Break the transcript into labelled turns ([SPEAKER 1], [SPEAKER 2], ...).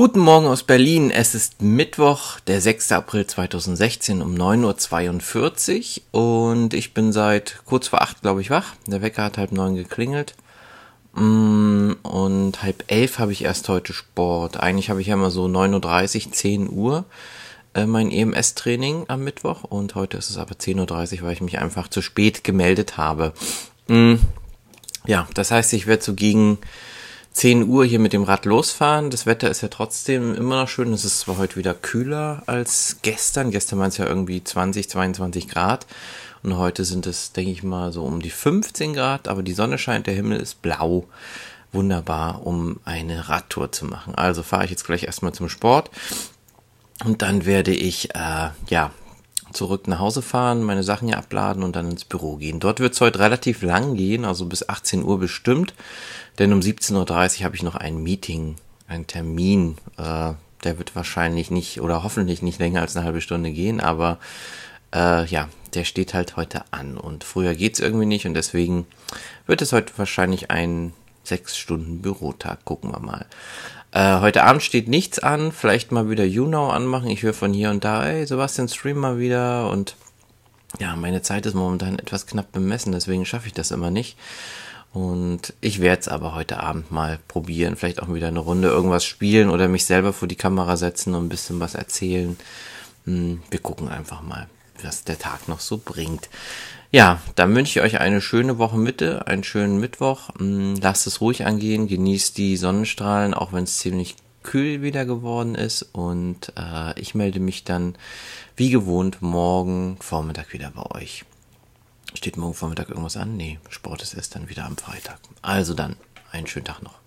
[SPEAKER 1] Guten Morgen aus Berlin. Es ist Mittwoch, der 6. April 2016 um 9.42 Uhr und ich bin seit kurz vor 8, glaube ich, wach. Der Wecker hat halb neun geklingelt. Mm, und halb elf habe ich erst heute Sport. Eigentlich habe ich ja immer so 9.30 Uhr, 10 Uhr äh, mein EMS-Training am Mittwoch und heute ist es aber 10.30 Uhr, weil ich mich einfach zu spät gemeldet habe. Mm, ja, das heißt, ich werde so gegen 10 Uhr hier mit dem Rad losfahren. Das Wetter ist ja trotzdem immer noch schön. Es ist zwar heute wieder kühler als gestern. Gestern waren es ja irgendwie 20, 22 Grad. Und heute sind es, denke ich mal, so um die 15 Grad. Aber die Sonne scheint, der Himmel ist blau. Wunderbar, um eine Radtour zu machen. Also fahre ich jetzt gleich erstmal zum Sport. Und dann werde ich, äh, ja, zurück nach Hause fahren, meine Sachen hier abladen und dann ins Büro gehen. Dort wird es heute relativ lang gehen, also bis 18 Uhr bestimmt, denn um 17.30 Uhr habe ich noch ein Meeting, einen Termin. Äh, der wird wahrscheinlich nicht oder hoffentlich nicht länger als eine halbe Stunde gehen, aber äh, ja, der steht halt heute an und früher geht es irgendwie nicht und deswegen wird es heute wahrscheinlich ein 6 Stunden Bürotag. Gucken wir mal. Äh, heute Abend steht nichts an, vielleicht mal wieder YouNow anmachen. Ich höre von hier und da, ey, Sebastian, stream mal wieder. Und ja, meine Zeit ist momentan etwas knapp bemessen, deswegen schaffe ich das immer nicht. Und ich werde es aber heute Abend mal probieren, vielleicht auch wieder eine Runde irgendwas spielen oder mich selber vor die Kamera setzen und ein bisschen was erzählen. Hm, wir gucken einfach mal was der Tag noch so bringt. Ja, dann wünsche ich euch eine schöne Woche Mitte, einen schönen Mittwoch. Mm, lasst es ruhig angehen, genießt die Sonnenstrahlen, auch wenn es ziemlich kühl wieder geworden ist. Und äh, ich melde mich dann wie gewohnt morgen Vormittag wieder bei euch. Steht morgen Vormittag irgendwas an? Nee, Sport ist erst dann wieder am Freitag. Also dann, einen schönen Tag noch.